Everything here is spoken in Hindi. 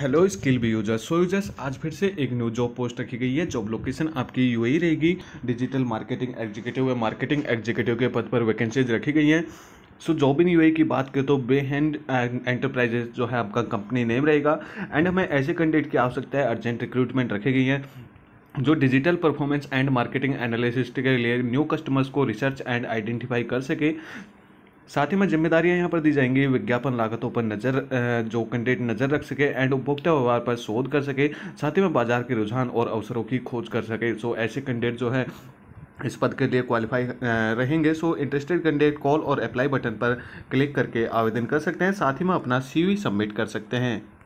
hello Skillbee users so users आज फिर से एक न्यू जॉब पोस्ट रखी गई है जॉब लोकेशन आपकी यू ही रहेगी डिजिटल मार्केटिंग एग्जीक्यूटिव या मार्केटिंग एग्जीक्यूटिव के पद पर वैकेंसीज रखी गई हैं सो जॉब इन यू की बात करें तो बे हैंड जो है आपका कंपनी नेम रहेगा एंड हमें ऐसे कैंडिडेट की आवश्यकता है अर्जेंट रिक्रूटमेंट रखी गई है जो digital performance and marketing analysis के लिए न्यू कस्टमर्स को रिसर्च एंड आइडेंटिफाई कर सके साथ ही में जिम्मेदारियां यहाँ पर दी जाएंगी विज्ञापन लागतों पर नज़र जो कंटेंट नज़र रख सके एंड उपभोक्ता व्यवहार पर शोध कर सके साथ ही में बाजार के रुझान और अवसरों की खोज कर सके सो ऐसे कंटेंट जो है इस पद के लिए क्वालिफाई रहेंगे सो इंटरेस्टेड कैंडिडेट कॉल और अप्लाई बटन पर क्लिक करके आवेदन कर सकते हैं साथ ही में अपना सीवी सबमिट कर सकते हैं